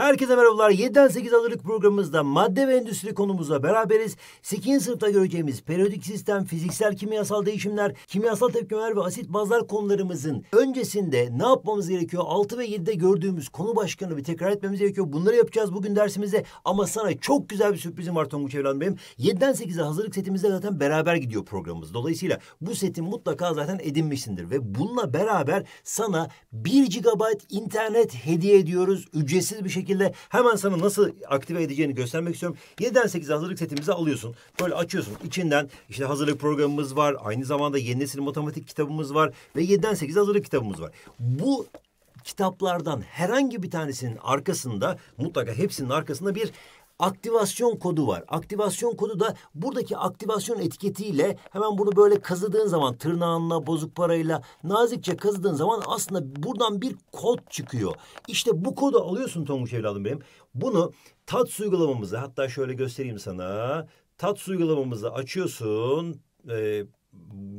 Herkese merhabalar. 7'den 8 alırlık programımızda madde ve endüstri konumuzla beraberiz. 8. sınıfta göreceğimiz periyodik sistem, fiziksel kimyasal değişimler, kimyasal tepkimeler ve asit bazlar konularımızın öncesinde ne yapmamız gerekiyor? 6 ve 7'de gördüğümüz konu başkanı bir tekrar etmemiz gerekiyor. Bunları yapacağız bugün dersimizde ama sana çok güzel bir sürprizim var Tonguç Evren Bey'im. 7'den 8'e hazırlık setimizde zaten beraber gidiyor programımız. Dolayısıyla bu seti mutlaka zaten edinmişsindir ve bununla beraber sana 1 GB internet hediye ediyoruz. Ücretsiz bir şekilde şekilde hemen sana nasıl aktive edeceğini göstermek istiyorum. 7'den 8'e hazırlık setimizi alıyorsun. Böyle açıyorsun. İçinden işte hazırlık programımız var. Aynı zamanda yeni nesil matematik kitabımız var. Ve 7'den 8'e hazırlık kitabımız var. Bu kitaplardan herhangi bir tanesinin arkasında mutlaka hepsinin arkasında bir aktivasyon kodu var. Aktivasyon kodu da buradaki aktivasyon etiketiyle hemen bunu böyle kazıdığın zaman tırnağınla, bozuk parayla nazikçe kazıdığın zaman aslında buradan bir kod çıkıyor. İşte bu kodu alıyorsun Tonguç evladım benim. Bunu tat uygulamamızda hatta şöyle göstereyim sana. Tat uygulamamızda açıyorsun. E,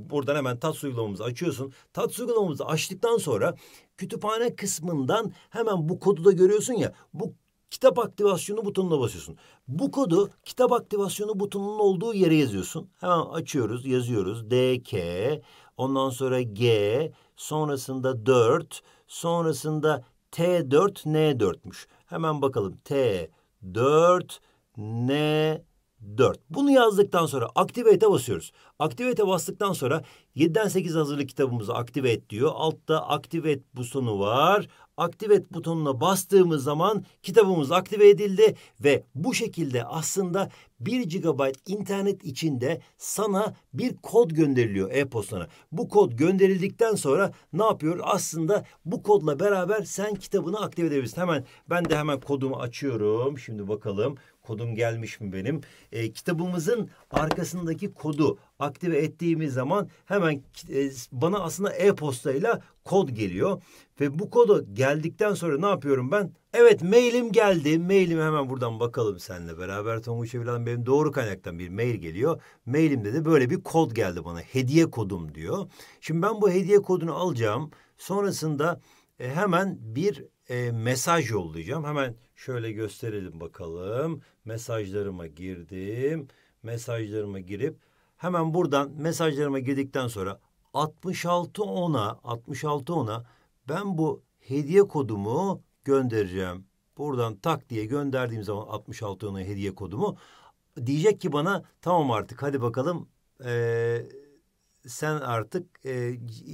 buradan hemen tat uygulamamızı açıyorsun. Tat uygulamamızı açtıktan sonra kütüphane kısmından hemen bu kodu da görüyorsun ya. Bu kitap aktivasyonu butonuna basıyorsun. Bu kodu kitap aktivasyonu butonunun olduğu yere yazıyorsun. Hemen açıyoruz, yazıyoruz. D K, ondan sonra G, sonrasında 4, sonrasında T4, N4'müş. Hemen bakalım T4, N4. Bunu yazdıktan sonra Activate'e basıyoruz. Activate'e bastıktan sonra 7'den 8 hazırlık kitabımızı Activate diyor. Altta Activate butonu var aktivet butonuna bastığımız zaman kitabımız aktive edildi ve bu şekilde aslında 1 GB internet içinde sana bir kod gönderiliyor e-postana. Bu kod gönderildikten sonra ne yapıyor? Aslında bu kodla beraber sen kitabını aktive edebilirsin. Hemen ben de hemen kodumu açıyorum. Şimdi bakalım kodum gelmiş mi benim? E, kitabımızın arkasındaki kodu aktive ettiğimiz zaman hemen e, bana aslında e-postayla kod geliyor. Ve bu kodu geldikten sonra ne yapıyorum ben? Evet mailim geldi. Mailimi hemen buradan bakalım seninle beraber. Tonguç Evilan benim doğru kaynaktan bir mail geliyor. Mailimde de böyle bir kod geldi bana. Hediye kodum diyor. Şimdi ben bu hediye kodunu alacağım. Sonrasında e, hemen bir e, mesaj yollayacağım. Hemen Şöyle gösterelim bakalım. Mesajlarıma girdim. Mesajlarıma girip hemen buradan mesajlarıma girdikten sonra 66 ona 66 ona ben bu hediye kodumu göndereceğim. Buradan tak diye gönderdiğim zaman 66 ona hediye kodumu diyecek ki bana tamam artık hadi bakalım eee sen artık e,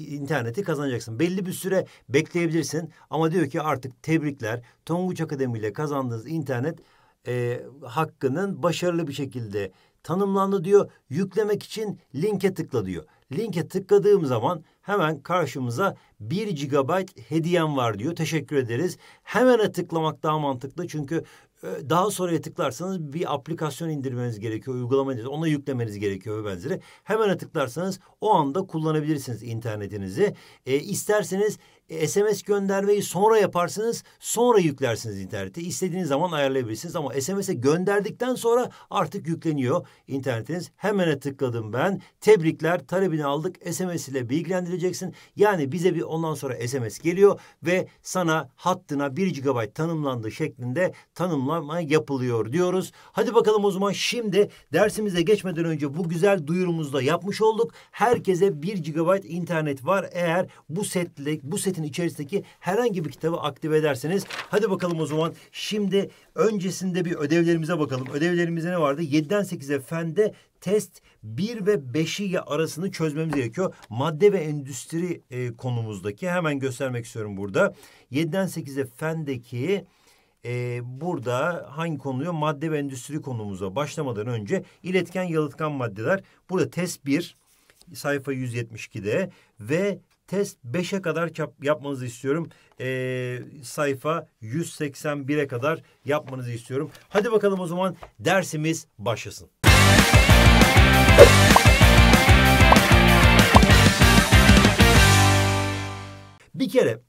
interneti kazanacaksın. Belli bir süre bekleyebilirsin ama diyor ki artık tebrikler. Tonguç Akademi ile kazandığınız internet e, hakkının başarılı bir şekilde tanımlandı diyor. Yüklemek için linke tıkla diyor. Linke tıkladığım zaman hemen karşımıza bir GB hediyem var diyor. Teşekkür ederiz. Hemen tıklamak daha mantıklı çünkü ee, daha sonraya tıklarsanız bir aplikasyon indirmeniz gerekiyor, uygulama indirmeniz, ona yüklemeniz gerekiyor ve benzeri. Hemen tıklarsanız o anda kullanabilirsiniz internetinizi. E, isterseniz SMS e, göndermeyi sonra yaparsınız, sonra yüklersiniz internete. İstediğiniz zaman ayarlayabilirsiniz ama SMS'e gönderdikten sonra artık yükleniyor internetiniz. Hemene tıkladım ben. Tebrikler, talebini aldık. SMS ile bilgilendirileceksin. Yani bize bir ondan sonra SMS geliyor ve sana hattına bir GB tanımlandığı şeklinde tanımlama yapılıyor diyoruz. Hadi bakalım o zaman şimdi dersimize geçmeden önce bu güzel duyurumuzda yapmış olduk. Herkese bir GB internet var. Eğer bu setle bu set aletin içerisindeki herhangi bir kitabı aktive ederseniz. Hadi bakalım o zaman şimdi öncesinde bir ödevlerimize bakalım. Ödevlerimizde ne vardı? 7'den 8'e fende test 1 ve 5'i arasını çözmemiz gerekiyor. Madde ve endüstri e, konumuzdaki hemen göstermek istiyorum burada. 7'den 8'e fendeki e, burada hangi konuluyor? Madde ve endüstri konumuza başlamadan önce iletken yalıtkan maddeler. Burada test 1 sayfa 172'de ve test 5'e kadar yap, yapmanızı istiyorum. Ee, sayfa 181'e kadar yapmanızı istiyorum. Hadi bakalım o zaman dersimiz başlasın. Bir kere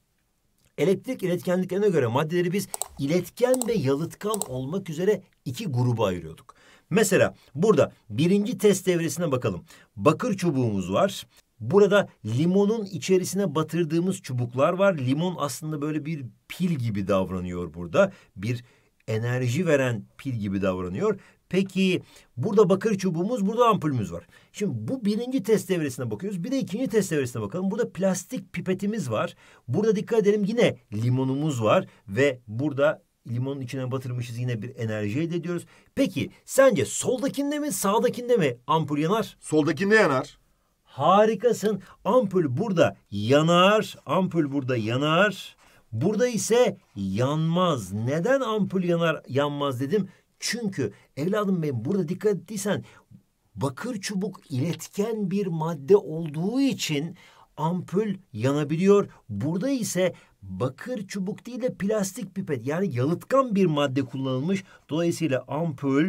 elektrik iletkenliklerine göre maddeleri biz iletken ve yalıtkan olmak üzere iki gruba ayırıyorduk. Mesela burada birinci test devresine bakalım. Bakır çubuğumuz var. Burada limonun içerisine batırdığımız çubuklar var. Limon aslında böyle bir pil gibi davranıyor burada. Bir enerji veren pil gibi davranıyor. Peki burada bakır çubuğumuz, burada ampulümüz var. Şimdi bu birinci test devresine bakıyoruz. Bir de ikinci test devresine bakalım. Burada plastik pipetimiz var. Burada dikkat edelim yine limonumuz var ve burada limonun içine batırmışız yine bir enerji elde ediyoruz. Peki sence soldakinde mi sağdakinde mi ampul yanar? Soldakinde yanar. Harikasın. Ampul burada yanar. Ampul burada yanar. Burada ise yanmaz. Neden ampul yanar yanmaz dedim? Çünkü evladım benim burada dikkat ettiysen bakır çubuk iletken bir madde olduğu için ampul yanabiliyor. Burada ise bakır çubuk değil de plastik pipet yani yalıtkan bir madde kullanılmış. Dolayısıyla ampul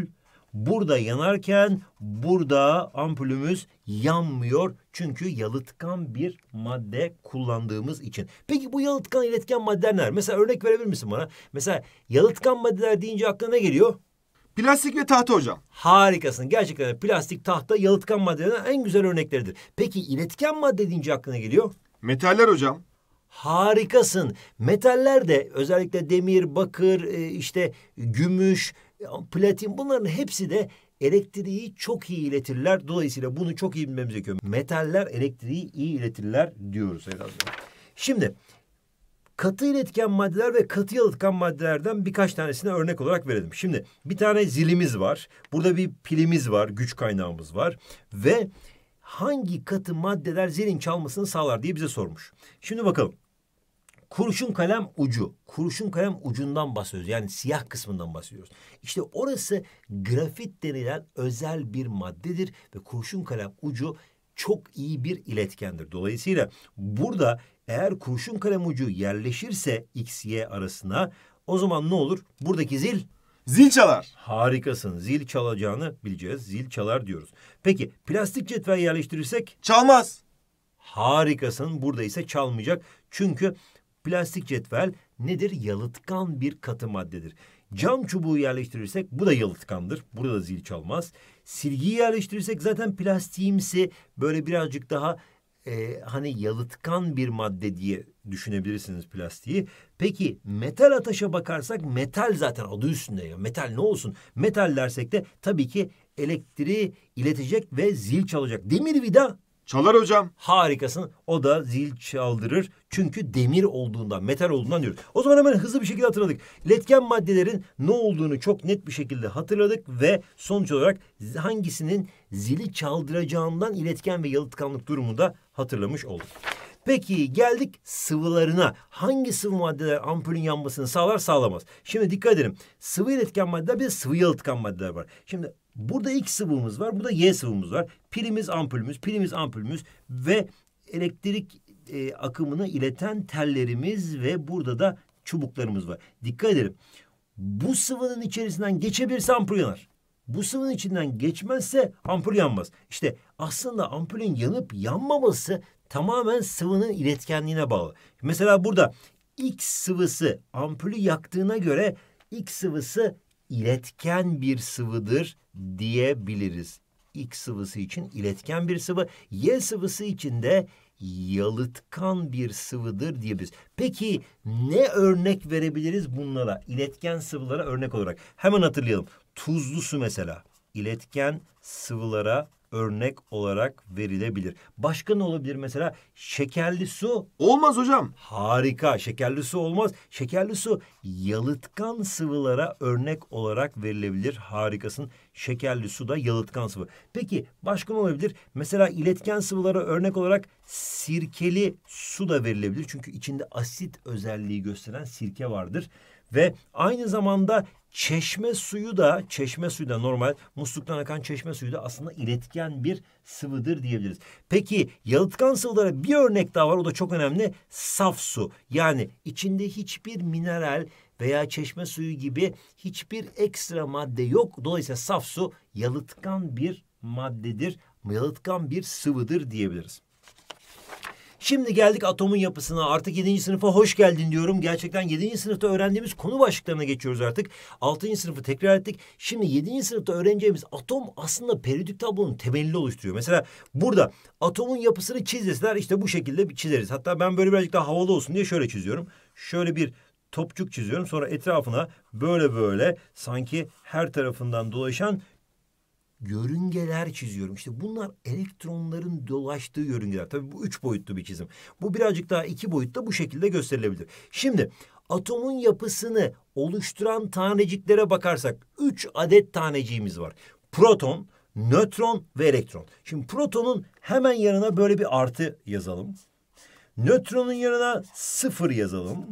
Burada yanarken burada ampulümüz yanmıyor. Çünkü yalıtkan bir madde kullandığımız için. Peki bu yalıtkan iletken maddeler neler? Mesela örnek verebilir misin bana? Mesela yalıtkan maddeler deyince aklına ne geliyor? Plastik ve tahta hocam. Harikasın. Gerçekten plastik, tahta, yalıtkan maddelerin en güzel örnekleridir. Peki iletken madde deyince aklına geliyor? Metaller hocam. Harikasın. Metaller de özellikle demir, bakır, e, işte gümüş, platin bunların hepsi de elektriği çok iyi iletirler. Dolayısıyla bunu çok iyi bilmemiz gerekiyor. Metaller elektriği iyi iletirler diyoruz. Şimdi katı iletken maddeler ve katı yalıtkan maddelerden birkaç tanesini örnek olarak verelim. Şimdi bir tane zilimiz var. Burada bir pilimiz var, güç kaynağımız var ve hangi katı maddeler zilin çalmasını sağlar diye bize sormuş. Şimdi bakalım Kurşun kalem ucu. Kurşun kalem ucundan bahsediyoruz. Yani siyah kısmından bahsediyoruz. İşte orası grafit denilen özel bir maddedir ve kurşun kalem ucu çok iyi bir iletkendir. Dolayısıyla burada eğer kurşun kalem ucu yerleşirse X, Y arasına o zaman ne olur? Buradaki zil Zil çalar. Harikasın. Zil çalacağını bileceğiz. Zil çalar diyoruz. Peki plastik cetvel yerleştirirsek? Çalmaz. Harikasın. Burada ise çalmayacak. Çünkü Plastik cetvel nedir? Yalıtkan bir katı maddedir. Cam çubuğu yerleştirirsek bu da yalıtkandır. Burada da zil çalmaz. Silgiyi yerleştirirsek zaten plastiğimsi böyle birazcık daha e, hani yalıtkan bir madde diye düşünebilirsiniz plastiği. Peki metal ataşa bakarsak metal zaten adı üstünde ya. Metal ne olsun? Metal dersek de tabii ki elektriği iletecek ve zil çalacak. Demir vida Çalar hocam. Harikasın. O da zil çaldırır çünkü demir olduğundan, metal olduğundan diyoruz. O zaman hemen hızlı bir şekilde hatırladık. İletken maddelerin ne olduğunu çok net bir şekilde hatırladık ve sonuç olarak hangisinin zili çaldıracağından iletken ve yalıtkanlık durumunda hatırlamış olduk. Peki geldik sıvılarına. Hangi sıvı maddeler ampulün yanmasını sağlar sağlamaz? Şimdi dikkat edelim. Sıvı iletken maddeler bir de sıvı yalıtkan maddeler var. Şimdi burada X sıvımız var, burada Y sıvımız var. Pilimiz ampulümüz, pilimiz ampulümüz ve elektrik e, akımını ileten tellerimiz ve burada da çubuklarımız var. Dikkat edelim. Bu sıvının içerisinden geçebilirse ampul yanar. Bu sıvının içinden geçmezse ampul yanmaz. İşte aslında ampulün yanıp yanmaması tamamen sıvının iletkenliğine bağlı. Mesela burada X sıvısı ampulü yaktığına göre X sıvısı iletken bir sıvıdır diyebiliriz. X sıvısı için iletken bir sıvı, Y sıvısı için de yalıtkan bir sıvıdır diyebiliriz. Peki ne örnek verebiliriz bunlara? İletken sıvılara örnek olarak. Hemen hatırlayalım. Tuzlu su mesela. İletken sıvılara örnek olarak verilebilir. Başka ne olabilir mesela? Şekerli su. Olmaz hocam. Harika. Şekerli su olmaz. Şekerli su yalıtkan sıvılara örnek olarak verilebilir. Harikasın. Şekerli su da yalıtkan sıvı. Peki başka ne olabilir? Mesela iletken sıvılara örnek olarak sirkeli su da verilebilir. Çünkü içinde asit özelliği gösteren sirke vardır ve aynı zamanda Çeşme suyu da çeşme suyu da normal musluktan akan çeşme suyu da aslında iletken bir sıvıdır diyebiliriz. Peki yalıtkan sıvılara bir örnek daha var o da çok önemli saf su. Yani içinde hiçbir mineral veya çeşme suyu gibi hiçbir ekstra madde yok. Dolayısıyla saf su yalıtkan bir maddedir, yalıtkan bir sıvıdır diyebiliriz. Şimdi geldik atomun yapısına. Artık 7. sınıfa hoş geldin diyorum. Gerçekten 7. sınıfta öğrendiğimiz konu başlıklarına geçiyoruz artık. 6. sınıfı tekrar ettik. Şimdi 7. sınıfta öğreneceğimiz atom aslında periyodik tablonun temelini oluşturuyor. Mesela burada atomun yapısını çiz deseler işte bu şekilde çizeriz. Hatta ben böyle birazcık daha havalı olsun diye şöyle çiziyorum. Şöyle bir topçuk çiziyorum. Sonra etrafına böyle böyle sanki her tarafından dolaşan yörüngeler çiziyorum. İşte bunlar elektronların dolaştığı yörüngeler. Tabii bu üç boyutlu bir çizim. Bu birazcık daha iki boyutta bu şekilde gösterilebilir. Şimdi atomun yapısını oluşturan taneciklere bakarsak üç adet taneciğimiz var. Proton, nötron ve elektron. Şimdi protonun hemen yanına böyle bir artı yazalım. Nötronun yanına sıfır yazalım.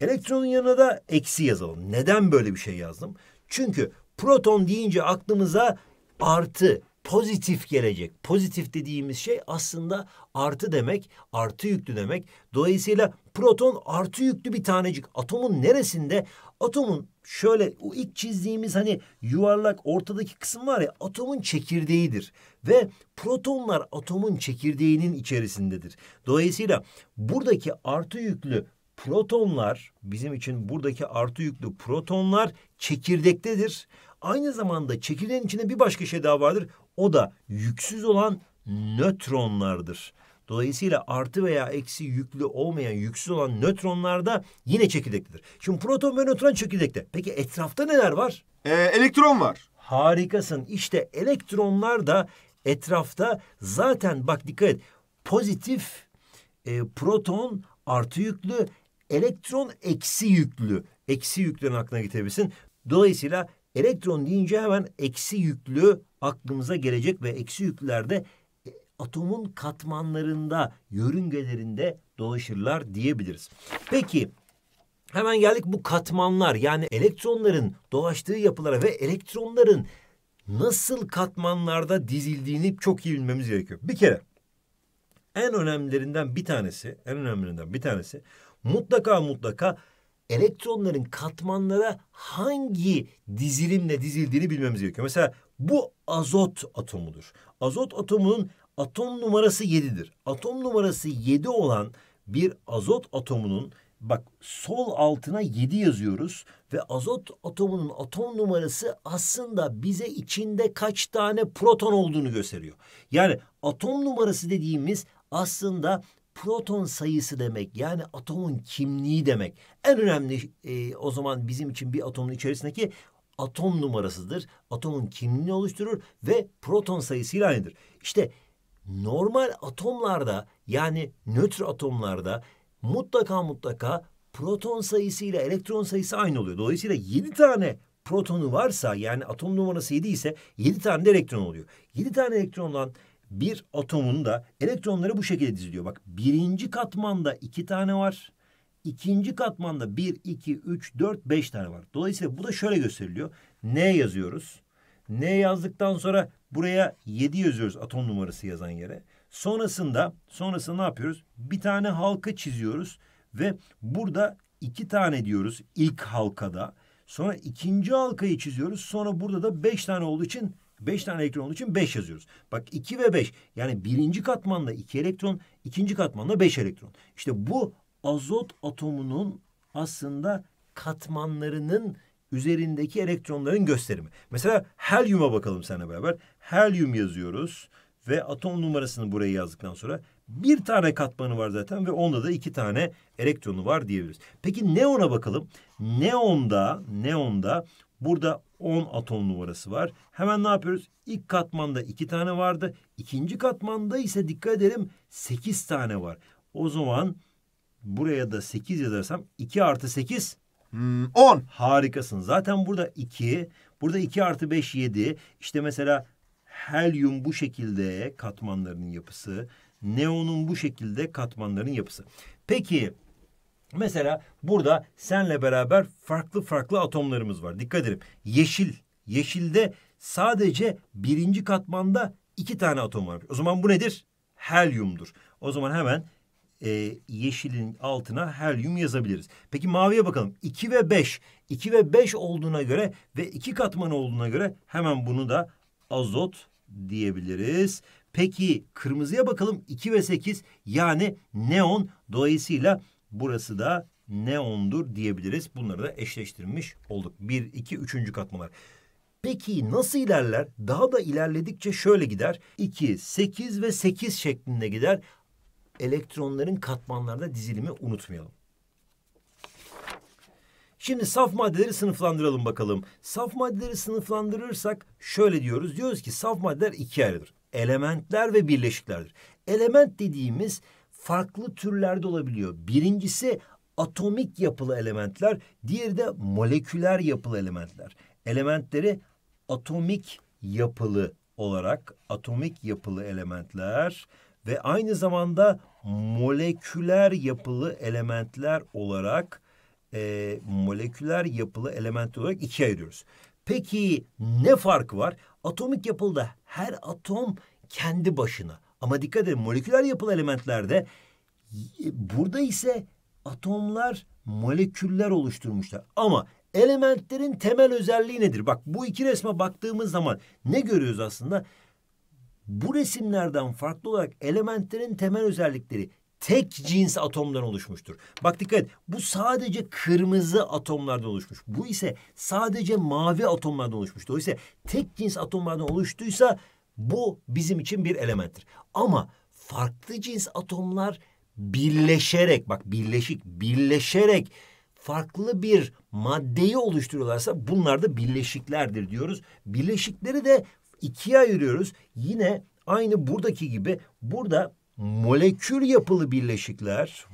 Elektronun yanına da eksi yazalım. Neden böyle bir şey yazdım? Çünkü proton deyince aklımıza artı pozitif gelecek. Pozitif dediğimiz şey aslında artı demek, artı yüklü demek. Dolayısıyla proton artı yüklü bir tanecik. Atomun neresinde? Atomun şöyle o ilk çizdiğimiz hani yuvarlak ortadaki kısım var ya atomun çekirdeğidir. Ve protonlar atomun çekirdeğinin içerisindedir. Dolayısıyla buradaki artı yüklü protonlar bizim için buradaki artı yüklü protonlar çekirdektedir. Aynı zamanda çekirdeğin içinde bir başka şey daha vardır. O da yüksüz olan nötronlardır. Dolayısıyla artı veya eksi yüklü olmayan yüksüz olan nötronlar da yine çekirdeklidir. Şimdi proton ve nötron çekirdekte. Peki etrafta neler var? Ee, elektron var. Harikasın. İşte elektronlar da etrafta zaten bak dikkat et. Pozitif e, proton artı yüklü, elektron eksi yüklü. Eksi yüklerin aklına getirebilirsin. Dolayısıyla Elektron deyince hemen eksi yüklü aklımıza gelecek ve eksi yüklülerde e, atomun katmanlarında, yörüngelerinde dolaşırlar diyebiliriz. Peki hemen geldik bu katmanlar yani elektronların dolaştığı yapılara ve elektronların nasıl katmanlarda dizildiğini çok iyi bilmemiz gerekiyor. Bir kere en önemlilerinden bir tanesi, en önemlilerinden bir tanesi mutlaka mutlaka elektronların katmanlara hangi dizilimle dizildiğini bilmemiz gerekiyor. Mesela bu azot atomudur. Azot atomunun atom numarası 7'dir. Atom numarası 7 olan bir azot atomunun bak sol altına 7 yazıyoruz ve azot atomunun atom numarası aslında bize içinde kaç tane proton olduğunu gösteriyor. Yani atom numarası dediğimiz aslında proton sayısı demek yani atomun kimliği demek. En önemli e, o zaman bizim için bir atomun içerisindeki atom numarasıdır. Atomun kimliğini oluşturur ve proton sayısıyla aynıdır. İşte normal atomlarda yani nötr atomlarda mutlaka mutlaka proton sayısı ile elektron sayısı aynı oluyor. Dolayısıyla yedi tane protonu varsa yani atom numarası yedi ise yedi tane de elektron oluyor. Yedi tane elektron olan bir atomun da elektronları bu şekilde diziliyor. Bak birinci katmanda iki tane var. İkinci katmanda bir, iki, üç, dört, beş tane var. Dolayısıyla bu da şöyle gösteriliyor. N yazıyoruz. N yazdıktan sonra buraya yedi yazıyoruz atom numarası yazan yere. Sonrasında sonrasında ne yapıyoruz? Bir tane halka çiziyoruz ve burada iki tane diyoruz ilk halkada. Sonra ikinci halkayı çiziyoruz. Sonra burada da beş tane olduğu için Beş tane elektron olduğu için beş yazıyoruz. Bak iki ve beş. Yani birinci katmanda iki elektron, ikinci katmanda beş elektron. İşte bu azot atomunun aslında katmanlarının üzerindeki elektronların gösterimi. Mesela helyuma bakalım seninle beraber. Helyum yazıyoruz ve atom numarasını buraya yazdıktan sonra bir tane katmanı var zaten ve onda da iki tane elektronu var diyebiliriz. Peki neona bakalım. Neonda, neonda Burada 10 atom numarası var. Hemen ne yapıyoruz? İlk katmanda 2 tane vardı. İkinci katmanda ise dikkat edelim 8 tane var. O zaman buraya da 8 yazarsam 2 artı 8 hmm, Harikasın. Zaten burada 2, burada 2 artı 5 7. İşte mesela helyum bu şekilde katmanlarının yapısı. Neonun bu şekilde katmanların yapısı. Peki Mesela burada senle beraber farklı farklı atomlarımız var. Dikkat edin. Yeşil. Yeşilde sadece birinci katmanda iki tane atom var. O zaman bu nedir? Helyumdur. O zaman hemen e, yeşilin altına helyum yazabiliriz. Peki maviye bakalım. 2 ve 5. 2 ve 5 olduğuna göre ve iki katman olduğuna göre hemen bunu da azot diyebiliriz. Peki kırmızıya bakalım 2 ve 8 yani neon dolayısıyla Burası da neondur diyebiliriz. Bunları da eşleştirmiş olduk. Bir, iki, üçüncü katmanlar. Peki nasıl ilerler? Daha da ilerledikçe şöyle gider. 2, 8 ve 8 şeklinde gider. Elektronların katmanlarda dizilimi unutmayalım. Şimdi saf maddeleri sınıflandıralım bakalım. Saf maddeleri sınıflandırırsak şöyle diyoruz. Diyoruz ki saf maddeler ikiye ayrılır. Elementler ve birleşiklerdir. Element dediğimiz farklı türlerde olabiliyor. Birincisi atomik yapılı elementler, diğeri de moleküler yapılı elementler. Elementleri atomik yapılı olarak atomik yapılı elementler ve aynı zamanda moleküler yapılı elementler olarak e, moleküler yapılı element olarak ikiye ayırıyoruz. Peki ne fark var? Atomik yapılıda her atom kendi başına. Ama dikkat edin moleküler yapılı elementlerde burada ise atomlar moleküller oluşturmuşlar. Ama elementlerin temel özelliği nedir? Bak bu iki resme baktığımız zaman ne görüyoruz aslında? Bu resimlerden farklı olarak elementlerin temel özellikleri tek cins atomdan oluşmuştur. Bak dikkat et, bu sadece kırmızı atomlardan oluşmuş. Bu ise sadece mavi atomlardan oluşmuş. Dolayısıyla tek cins atomlardan oluştuysa bu bizim için bir elementtir. Ama farklı cins atomlar birleşerek bak birleşik birleşerek farklı bir maddeyi oluşturuyorlarsa bunlar da birleşiklerdir diyoruz. Birleşikleri de ikiye ayırıyoruz. Yine aynı buradaki gibi burada molekül yapılı birleşikler,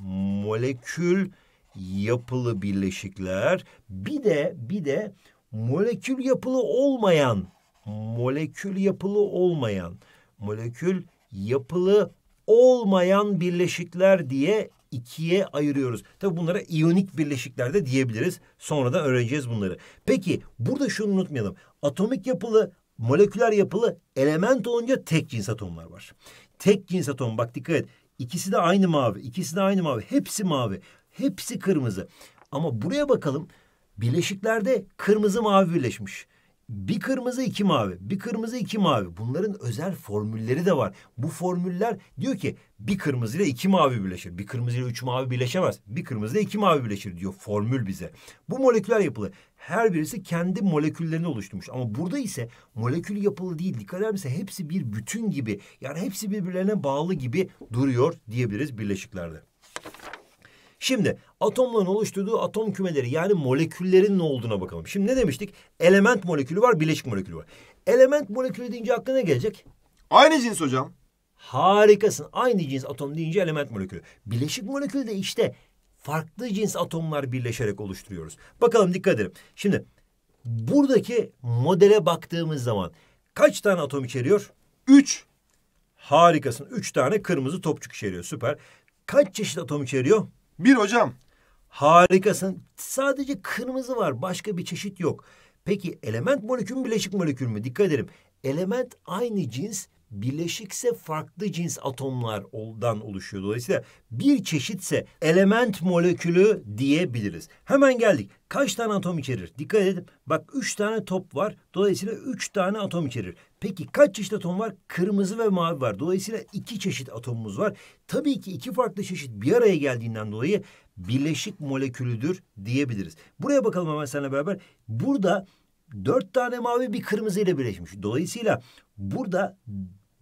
molekül yapılı birleşikler, bir de bir de molekül yapılı olmayan molekül yapılı olmayan, molekül yapılı olmayan birleşikler diye ikiye ayırıyoruz. Tabi bunlara iyonik birleşikler de diyebiliriz. Sonradan öğreneceğiz bunları. Peki burada şunu unutmayalım. Atomik yapılı, moleküler yapılı element olunca tek cins atomlar var. Tek cins atom bak dikkat et. İkisi de aynı mavi, ikisi de aynı mavi, hepsi mavi, hepsi kırmızı. Ama buraya bakalım. Bileşiklerde kırmızı mavi birleşmiş. Bir kırmızı iki mavi, bir kırmızı iki mavi. Bunların özel formülleri de var. Bu formüller diyor ki bir kırmızı ile iki mavi birleşir. Bir kırmızı ile üç mavi birleşemez. Bir kırmızı ile iki mavi birleşir diyor formül bize. Bu moleküler yapılı. Her birisi kendi moleküllerini oluşturmuş. Ama burada ise molekül yapılı değil. Dikkat eder misin? Hepsi bir bütün gibi. Yani hepsi birbirlerine bağlı gibi duruyor diyebiliriz birleşiklerde. Şimdi atomların oluşturduğu atom kümeleri yani moleküllerin ne olduğuna bakalım. Şimdi ne demiştik? Element molekülü var, bileşik molekülü var. Element molekülü deyince aklına ne gelecek? Aynı cins hocam. Harikasın. Aynı cins atom deyince element molekülü. Bileşik molekülü de işte farklı cins atomlar birleşerek oluşturuyoruz. Bakalım dikkat edelim. Şimdi buradaki modele baktığımız zaman kaç tane atom içeriyor? Üç. Harikasın. Üç tane kırmızı topçuk içeriyor. Süper. Kaç çeşit atom içeriyor? Bir hocam. Harikasın. Sadece kırmızı var. Başka bir çeşit yok. Peki element molekül mü bileşik molekül mü? Dikkat edelim. Element aynı cins bileşikse farklı cins atomlardan oluşuyor. Dolayısıyla bir çeşitse element molekülü diyebiliriz. Hemen geldik. Kaç tane atom içerir? Dikkat edin. Bak üç tane top var. Dolayısıyla üç tane atom içerir. Peki kaç çeşit atom var? Kırmızı ve mavi var. Dolayısıyla iki çeşit atomumuz var. Tabii ki iki farklı çeşit bir araya geldiğinden dolayı bileşik molekülüdür diyebiliriz. Buraya bakalım hemen seninle beraber. Burada dört tane mavi bir kırmızı ile birleşmiş. Dolayısıyla burada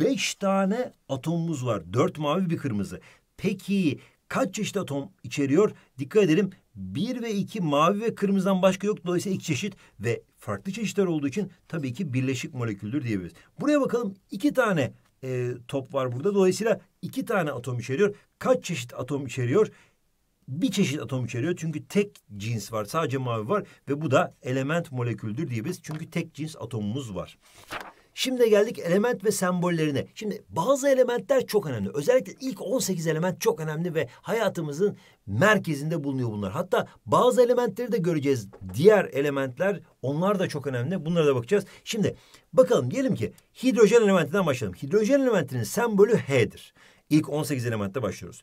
beş tane atomumuz var. Dört mavi bir kırmızı. Peki kaç çeşit atom içeriyor? Dikkat edelim. Bir ve iki mavi ve kırmızıdan başka yok. Dolayısıyla iki çeşit ve farklı çeşitler olduğu için tabii ki birleşik moleküldür diyebiliriz. Buraya bakalım iki tane e, top var burada. Dolayısıyla iki tane atom içeriyor. Kaç çeşit atom içeriyor? bir çeşit atom içeriyor. Çünkü tek cins var. Sadece mavi var ve bu da element moleküldür diyebiliriz. Çünkü tek cins atomumuz var. Şimdi geldik element ve sembollerine. Şimdi bazı elementler çok önemli. Özellikle ilk 18 element çok önemli ve hayatımızın merkezinde bulunuyor bunlar. Hatta bazı elementleri de göreceğiz. Diğer elementler onlar da çok önemli. Bunlara da bakacağız. Şimdi bakalım diyelim ki hidrojen elementinden başlayalım. Hidrojen elementinin sembolü H'dir. İlk 18 elementte başlıyoruz.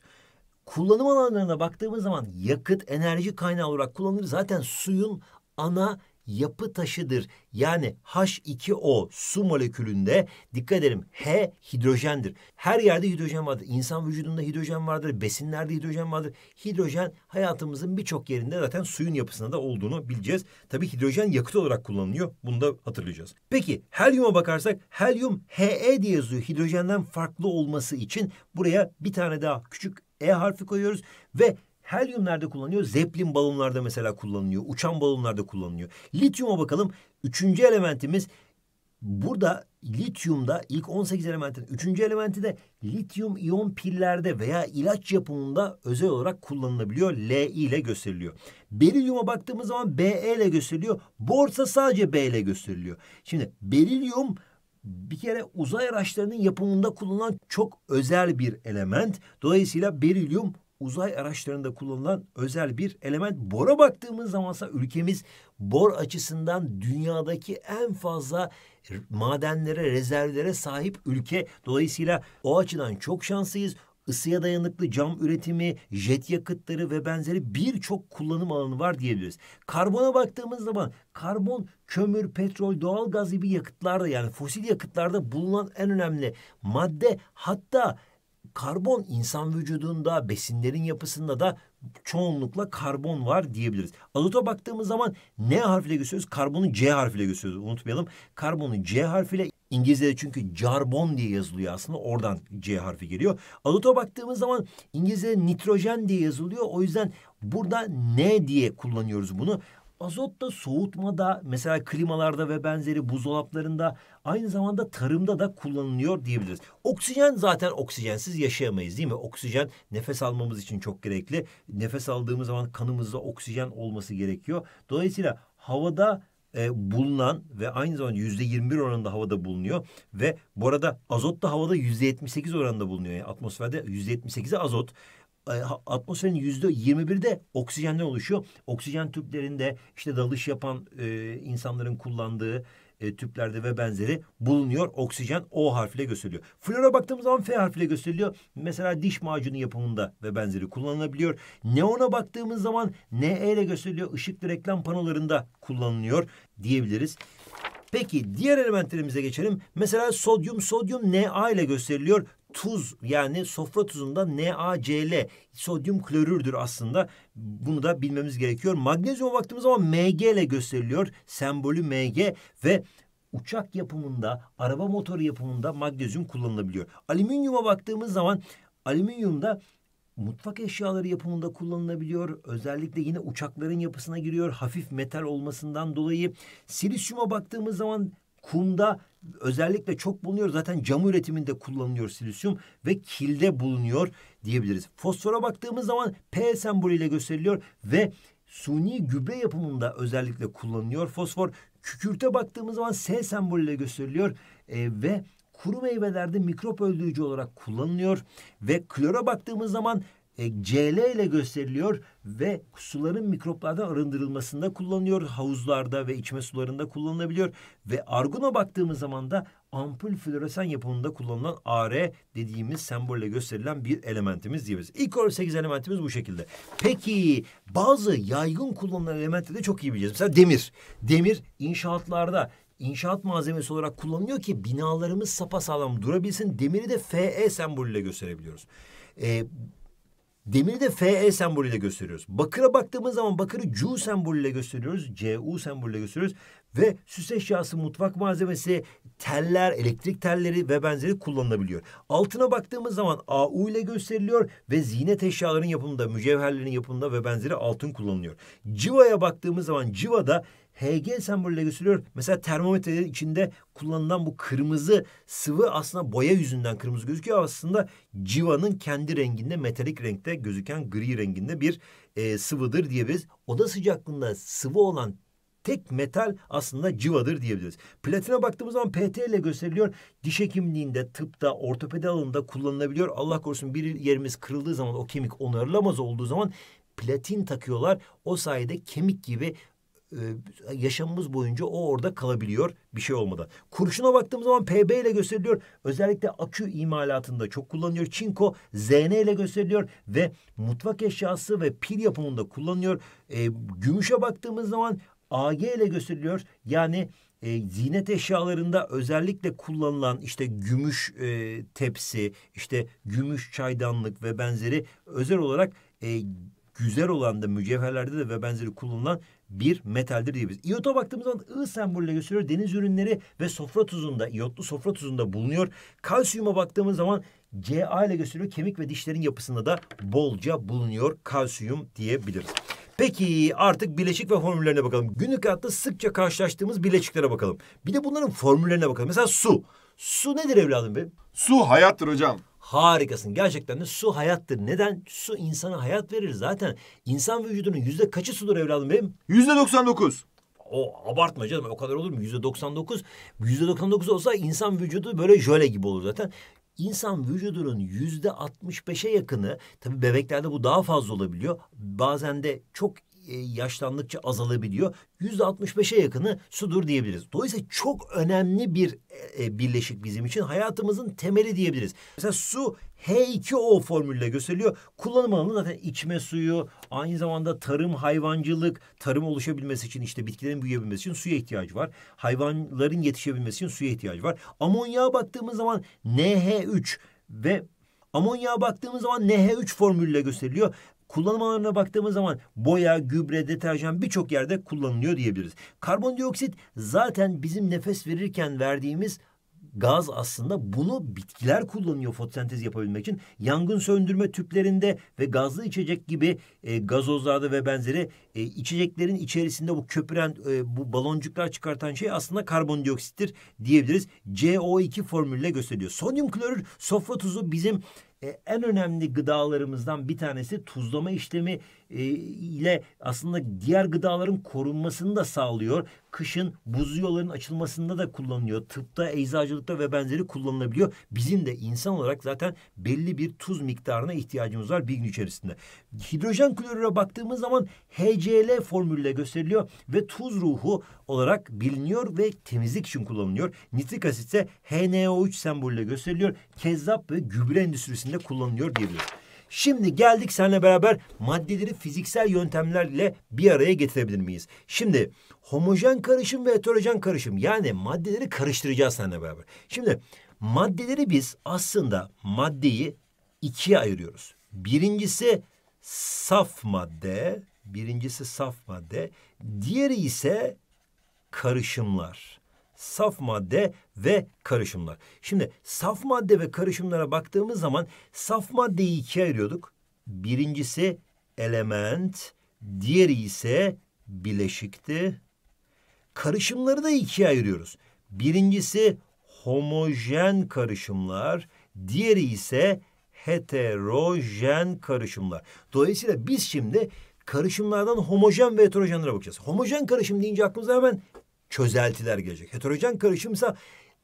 Kullanım alanlarına baktığımız zaman yakıt, enerji kaynağı olarak kullanılır. Zaten suyun ana yapı taşıdır. Yani H2O su molekülünde dikkat edelim H hidrojendir. Her yerde hidrojen vardır. İnsan vücudunda hidrojen vardır. Besinlerde hidrojen vardır. Hidrojen hayatımızın birçok yerinde zaten suyun yapısında da olduğunu bileceğiz. Tabi hidrojen yakıt olarak kullanılıyor. Bunu da hatırlayacağız. Peki helyuma bakarsak helyum HE diye yazıyor. Hidrojenden farklı olması için buraya bir tane daha küçük e harfi koyuyoruz ve Helyumlarda kullanılıyor. zeplin balonlarda mesela kullanılıyor. Uçan balonlarda kullanılıyor. Lityuma bakalım. Üçüncü elementimiz burada lityumda ilk 18 elementin üçüncü elementi de lityum iyon pillerde veya ilaç yapımında özel olarak kullanılabiliyor. Li ile gösteriliyor. Berilyuma baktığımız zaman Be ile gösteriliyor. Borsa sadece B e ile gösteriliyor. Şimdi berilyum bir kere uzay araçlarının yapımında kullanılan çok özel bir element. Dolayısıyla berilyum uzay araçlarında kullanılan özel bir element. Bor'a baktığımız zamansa ülkemiz bor açısından dünyadaki en fazla madenlere, rezervlere sahip ülke. Dolayısıyla o açıdan çok şanslıyız Isıya dayanıklı cam üretimi, jet yakıtları ve benzeri birçok kullanım alanı var diyebiliriz. Karbona baktığımız zaman karbon, kömür, petrol, doğalgaz gibi yakıtlarda yani fosil yakıtlarda bulunan en önemli madde hatta Karbon insan vücudunda, besinlerin yapısında da çoğunlukla karbon var diyebiliriz. Azota baktığımız zaman N harfiyle gösteriyoruz, karbonu C harfiyle gösteriyoruz. Unutmayalım. Karbonu C harfiyle İngilizce'de çünkü carbon diye yazılıyor aslında. Oradan C harfi geliyor. Azota baktığımız zaman İngilizce'de nitrojen diye yazılıyor. O yüzden burada N diye kullanıyoruz bunu. Azot azotta soğutmada mesela klimalarda ve benzeri buzdolaplarında aynı zamanda tarımda da kullanılıyor diyebiliriz. Oksijen zaten oksijensiz yaşayamayız değil mi? Oksijen nefes almamız için çok gerekli. Nefes aldığımız zaman kanımızda oksijen olması gerekiyor. Dolayısıyla havada e, bulunan ve aynı zamanda yüzde 21 oranında havada bulunuyor ve bu arada azot da havada yüzde 78 oranında bulunuyor. Yani atmosferde yüzde 78'e azot, e, atmosferin yüzde 21'de oksijenden oluşuyor. Oksijen tüplerinde işte dalış yapan e, insanların kullandığı e, tüplerde ve benzeri bulunuyor. Oksijen O harfiyle gösteriliyor. Flora baktığımız zaman F harfiyle gösteriliyor. Mesela diş macunu yapımında ve benzeri kullanılabiliyor. Neona baktığımız zaman NE ile gösteriliyor. Işıklı reklam panolarında kullanılıyor diyebiliriz. Peki diğer elementlerimize geçelim. Mesela sodyum, sodyum Na ile gösteriliyor tuz yani sofra tuzunda NaCl sodyum klorürdür aslında. Bunu da bilmemiz gerekiyor. Magnezyuma baktığımız zaman Mg ile gösteriliyor. Sembolü Mg ve uçak yapımında, araba motoru yapımında magnezyum kullanılabiliyor. Alüminyuma baktığımız zaman alüminyumda mutfak eşyaları yapımında kullanılabiliyor. Özellikle yine uçakların yapısına giriyor. Hafif metal olmasından dolayı. Silisyuma baktığımız zaman Kumda özellikle çok bulunuyor. Zaten cam üretiminde kullanılıyor silisyum ve kilde bulunuyor diyebiliriz. Fosfora baktığımız zaman P sembolüyle gösteriliyor ve suni gübre yapımında özellikle kullanılıyor. Fosfor kükürte baktığımız zaman S sembolüyle gösteriliyor e, ve kuru meyvelerde mikrop öldürücü olarak kullanılıyor ve klora baktığımız zaman e, CL ile gösteriliyor ve suların mikroplardan arındırılmasında kullanılıyor. Havuzlarda ve içme sularında kullanılabiliyor. Ve argona baktığımız zaman da ampul floresan yapımında kullanılan AR dediğimiz sembolle gösterilen bir elementimiz diyebiliriz. İlk 8 elementimiz bu şekilde. Peki bazı yaygın kullanılan elementleri de çok iyi bileceğiz. Mesela demir. Demir inşaatlarda inşaat malzemesi olarak kullanılıyor ki binalarımız sapasağlam durabilsin. Demiri de FE sembolüyle gösterebiliyoruz. E, Demiri de Fe sembolüyle gösteriyoruz. Bakıra baktığımız zaman bakırı Cu sembolüyle gösteriyoruz. Cu sembolüyle gösteriyoruz. Ve süs eşyası, mutfak malzemesi, teller, elektrik telleri ve benzeri kullanılabiliyor. Altına baktığımız zaman AU ile gösteriliyor ve ziynet eşyaların yapımında, mücevherlerin yapımında ve benzeri altın kullanılıyor. Civa'ya baktığımız zaman Civa'da HG sembolüyle gösteriliyor. Mesela termometrelerin içinde kullanılan bu kırmızı sıvı aslında boya yüzünden kırmızı gözüküyor. Aslında civanın kendi renginde metalik renkte gözüken gri renginde bir e, sıvıdır diyebiliriz. Oda sıcaklığında sıvı olan tek metal aslında civadır diyebiliriz. Platine baktığımız zaman PT ile gösteriliyor. Diş hekimliğinde, tıpta, ortopedi alanında kullanılabiliyor. Allah korusun bir yerimiz kırıldığı zaman o kemik onarılamaz olduğu zaman platin takıyorlar. O sayede kemik gibi yaşamımız boyunca o orada kalabiliyor bir şey olmadan. Kurşuna baktığımız zaman PB ile gösteriliyor. Özellikle akü imalatında çok kullanılıyor. Çinko ZN ile gösteriliyor ve mutfak eşyası ve pil yapımında kullanılıyor. E, gümüşe baktığımız zaman AG ile gösteriliyor. Yani e, zinet eşyalarında özellikle kullanılan işte gümüş e, tepsi, işte gümüş çaydanlık ve benzeri özel olarak e, güzel olan da mücevherlerde de ve benzeri kullanılan bir metaldir diyebiliriz. İyota baktığımız zaman I sembolüyle gösteriyor. Deniz ürünleri ve sofra tuzunda, iyotlu sofra tuzunda bulunuyor. Kalsiyuma baktığımız zaman Ca ile gösteriyor. Kemik ve dişlerin yapısında da bolca bulunuyor kalsiyum diyebiliriz. Peki artık bileşik ve formüllerine bakalım. Günlük hayatta sıkça karşılaştığımız bileşiklere bakalım. Bir de bunların formüllerine bakalım. Mesela su. Su nedir evladım benim? Su hayattır hocam. Harikasın. Gerçekten de su hayattır. Neden? Su insana hayat verir zaten. İnsan vücudunun yüzde kaçı sudur evladım benim? Yüzde 99. O abartma canım o kadar olur mu? Yüzde 99. Yüzde doksan olsa insan vücudu böyle jöle gibi olur zaten. İnsan vücudunun yüzde 65'e yakını tabii bebeklerde bu daha fazla olabiliyor. Bazen de çok e, yaşlandıkça azalabiliyor. Yüzde 65'e yakını sudur diyebiliriz. Dolayısıyla çok önemli bir e, e, birleşik bizim için hayatımızın temeli diyebiliriz. Mesela su H2O formülüyle gösteriliyor. Kullanım alanı zaten içme suyu, aynı zamanda tarım, hayvancılık, tarım oluşabilmesi için işte bitkilerin büyüyebilmesi için suya ihtiyacı var. Hayvanların yetişebilmesi için suya ihtiyacı var. Amonyağa baktığımız zaman NH3 ve amonya baktığımız zaman NH3 formülüyle gösteriliyor. Kullanım alanına baktığımız zaman boya, gübre, deterjan birçok yerde kullanılıyor diyebiliriz. Karbondioksit zaten bizim nefes verirken verdiğimiz gaz aslında bunu bitkiler kullanıyor fotosentez yapabilmek için. Yangın söndürme tüplerinde ve gazlı içecek gibi e, gazozlarda ve benzeri e, içeceklerin içerisinde bu köpüren e, bu baloncuklar çıkartan şey aslında karbondioksittir diyebiliriz. CO2 formülle gösteriliyor. Sonyum klorür sofra tuzu bizim e, en önemli gıdalarımızdan bir tanesi tuzlama işlemi e, ile aslında diğer gıdaların korunmasını da sağlıyor. Kışın buz yolların açılmasında da kullanılıyor. Tıpta, eczacılıkta ve benzeri kullanılabiliyor. Bizim de insan olarak zaten belli bir tuz miktarına ihtiyacımız var bir gün içerisinde. Hidrojen klorüre baktığımız zaman HCl formülüyle gösteriliyor ve tuz ruhu olarak biliniyor ve temizlik için kullanılıyor. Nitrik asit ise HNO3 sembolüyle gösteriliyor. Kezzap ve gübre endüstrisinde kullanılıyor diyebiliriz. Şimdi geldik seninle beraber maddeleri fiziksel yöntemlerle bir araya getirebilir miyiz? Şimdi homojen karışım ve heterojen karışım yani maddeleri karıştıracağız seninle beraber. Şimdi maddeleri biz aslında maddeyi ikiye ayırıyoruz. Birincisi saf madde, birincisi saf madde, diğeri ise karışımlar. Saf madde ve karışımlar. Şimdi saf madde ve karışımlara baktığımız zaman saf maddeyi ikiye ayırıyorduk. Birincisi element, diğeri ise bileşikti. Karışımları da ikiye ayırıyoruz. Birincisi homojen karışımlar, diğeri ise heterojen karışımlar. Dolayısıyla biz şimdi karışımlardan homojen ve heterojenlere bakacağız. Homojen karışım deyince aklımıza hemen çözeltiler gelecek. Heterojen karışımsa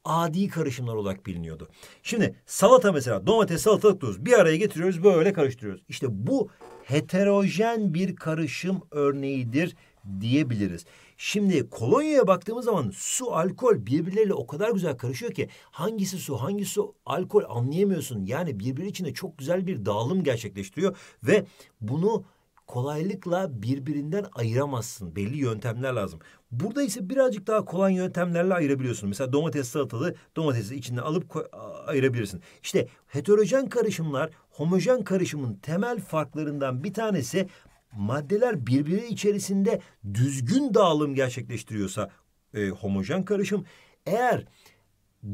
adi karışımlar olarak biliniyordu. Şimdi salata mesela domates, salatalık, tuz bir araya getiriyoruz böyle karıştırıyoruz. İşte bu heterojen bir karışım örneğidir diyebiliriz. Şimdi kolonyaya baktığımız zaman su, alkol birbirleriyle o kadar güzel karışıyor ki hangisi su, hangisi su, alkol anlayamıyorsun. Yani birbiri içinde çok güzel bir dağılım gerçekleştiriyor ve bunu kolaylıkla birbirinden ayıramazsın. Belli yöntemler lazım. Burada ise birazcık daha kolay yöntemlerle ayırabiliyorsun. Mesela domates salatalı domatesi içinden alıp ayırabilirsin. İşte heterojen karışımlar homojen karışımın temel farklarından bir tanesi maddeler birbiri içerisinde düzgün dağılım gerçekleştiriyorsa e, homojen karışım. Eğer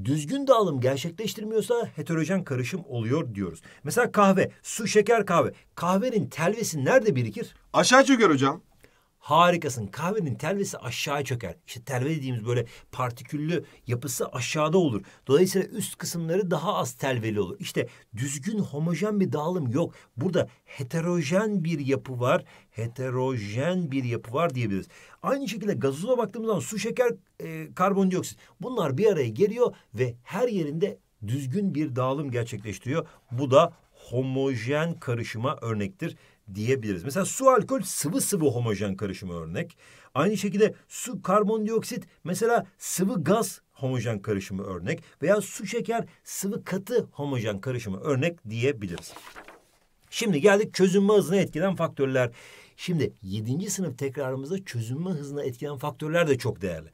düzgün dağılım gerçekleştirmiyorsa heterojen karışım oluyor diyoruz. Mesela kahve, su şeker kahve. Kahvenin telvesi nerede birikir? Aşağı çöker hocam. Harikasın. Kahvenin telvesi aşağı çöker. İşte telve dediğimiz böyle partiküllü yapısı aşağıda olur. Dolayısıyla üst kısımları daha az telveli olur. İşte düzgün homojen bir dağılım yok. Burada heterojen bir yapı var. Heterojen bir yapı var diyebiliriz. Aynı şekilde gazoza baktığımızda su, şeker, e, karbondioksit. Bunlar bir araya geliyor ve her yerinde düzgün bir dağılım gerçekleştiriyor. Bu da homojen karışıma örnektir diyebiliriz. Mesela su alkol sıvı sıvı homojen karışımı örnek. Aynı şekilde su karbondioksit mesela sıvı gaz homojen karışımı örnek veya su şeker sıvı katı homojen karışımı örnek diyebiliriz. Şimdi geldik çözünme hızına etkilen faktörler. Şimdi yedinci sınıf tekrarımızda çözünme hızına etkilen faktörler de çok değerli.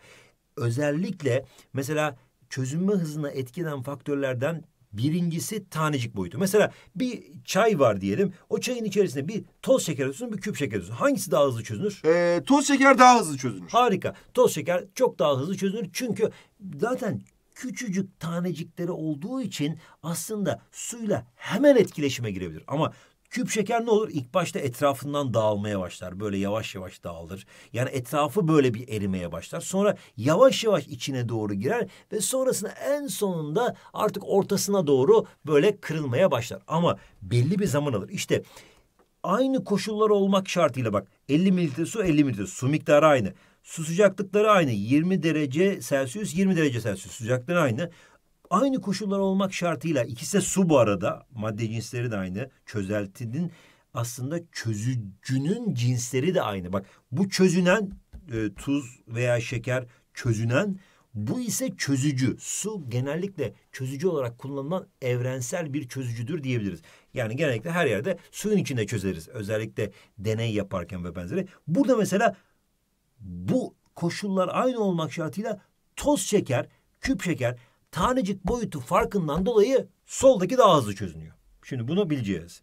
Özellikle mesela çözünme hızına etkilen faktörlerden Birincisi tanecik boyutu. Mesela bir çay var diyelim. O çayın içerisinde bir toz şeker atıyorsun, bir küp şeker atıyorsun. Hangisi daha hızlı çözünür? Ee, toz şeker daha hızlı çözünür. Harika. Toz şeker çok daha hızlı çözünür. Çünkü zaten küçücük tanecikleri olduğu için aslında suyla hemen etkileşime girebilir. Ama Küp şeker ne olur? İlk başta etrafından dağılmaya başlar. Böyle yavaş yavaş dağılır. Yani etrafı böyle bir erimeye başlar. Sonra yavaş yavaş içine doğru girer ve sonrasında en sonunda artık ortasına doğru böyle kırılmaya başlar. Ama belli bir zaman alır. İşte aynı koşullar olmak şartıyla bak 50 mililitre su 50 mililitre su miktarı aynı. Su sıcaklıkları aynı. 20 derece Celsius 20 derece Celsius sıcaklığı aynı aynı koşullar olmak şartıyla ikisi de su bu arada madde cinsleri de aynı çözeltinin aslında çözücünün cinsleri de aynı. Bak bu çözünen e, tuz veya şeker çözünen bu ise çözücü. Su genellikle çözücü olarak kullanılan evrensel bir çözücüdür diyebiliriz. Yani genellikle her yerde suyun içinde çözeriz. Özellikle deney yaparken ve benzeri. Burada mesela bu koşullar aynı olmak şartıyla toz şeker, küp şeker tanecik boyutu farkından dolayı soldaki daha hızlı çözünüyor. Şimdi bunu bileceğiz.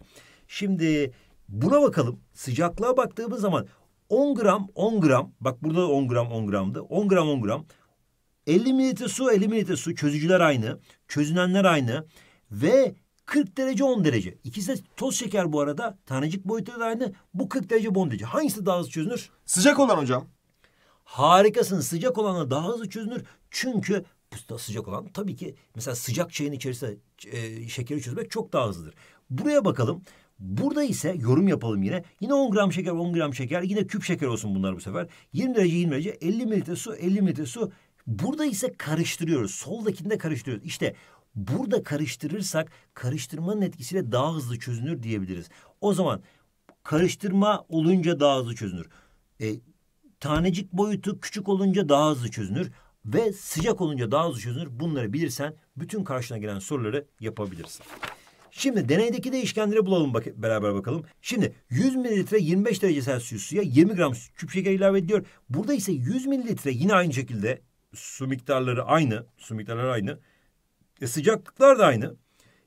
Şimdi buna bakalım. Sıcaklığa baktığımız zaman 10 gram 10 gram bak burada da 10 gram 10 gramdı. 10 gram 10 gram 50 mililitre su 50 mililitre su çözücüler aynı. Çözünenler aynı ve 40 derece 10 derece. İkisi de toz şeker bu arada. Tanecik boyutları da aynı. Bu 40 derece 10 derece. Hangisi daha hızlı çözünür? Sıcak olan hocam. Harikasın. Sıcak olanla daha hızlı çözünür. Çünkü pusta sıcak olan tabii ki mesela sıcak çayın içerisinde e, şekeri çözmek çok daha hızlıdır. Buraya bakalım. Burada ise yorum yapalım yine. Yine 10 gram şeker, 10 gram şeker. Yine küp şeker olsun bunlar bu sefer. 20 derece, 20 derece. 50 mililitre su, 50 mililitre su. Burada ise karıştırıyoruz. Soldakinde karıştırıyoruz. İşte burada karıştırırsak karıştırmanın etkisiyle daha hızlı çözünür diyebiliriz. O zaman karıştırma olunca daha hızlı çözünür. E, tanecik boyutu küçük olunca daha hızlı çözünür. Ve sıcak olunca daha hızlı çözünür. Bunları bilirsen bütün karşına gelen soruları yapabilirsin. Şimdi deneydeki değişkenleri bulalım bak beraber bakalım. Şimdi 100 mililitre 25 derece Celsius suya 20 gram küp şeker ilave ediyor. Burada ise 100 mililitre yine aynı şekilde su miktarları aynı. Su miktarları aynı. E, sıcaklıklar da aynı.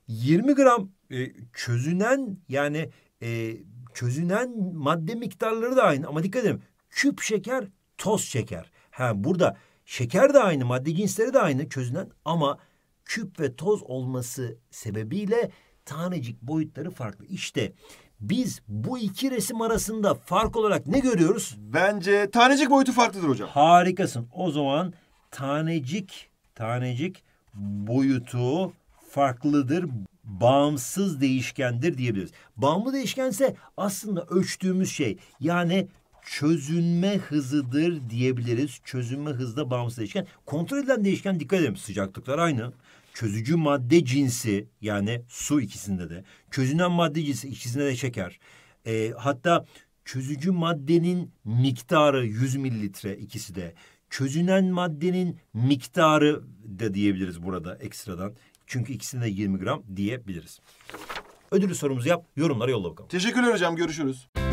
20 gram e, çözünen yani e, çözünen madde miktarları da aynı. Ama dikkat edin küp şeker toz şeker. Ha, burada Şeker de aynı, madde cinsleri de aynı çözünen ama küp ve toz olması sebebiyle tanecik boyutları farklı. İşte biz bu iki resim arasında fark olarak ne görüyoruz? Bence tanecik boyutu farklıdır hocam. Harikasın. O zaman tanecik tanecik boyutu farklıdır. Bağımsız değişkendir diyebiliriz. Bağımlı değişkense aslında ölçtüğümüz şey yani çözünme hızıdır diyebiliriz. Çözünme hızı da bağımsız değişken. Kontrol edilen değişken dikkat edelim. Sıcaklıklar aynı. Çözücü madde cinsi yani su ikisinde de. Çözünen madde cinsi ikisinde de şeker. E, hatta çözücü maddenin miktarı 100 mililitre ikisi de. Çözünen maddenin miktarı da diyebiliriz burada ekstradan. Çünkü ikisinde 20 gram diyebiliriz. Ödülü sorumuzu yap, yorumlara yolla bakalım. Teşekkürler hocam, görüşürüz.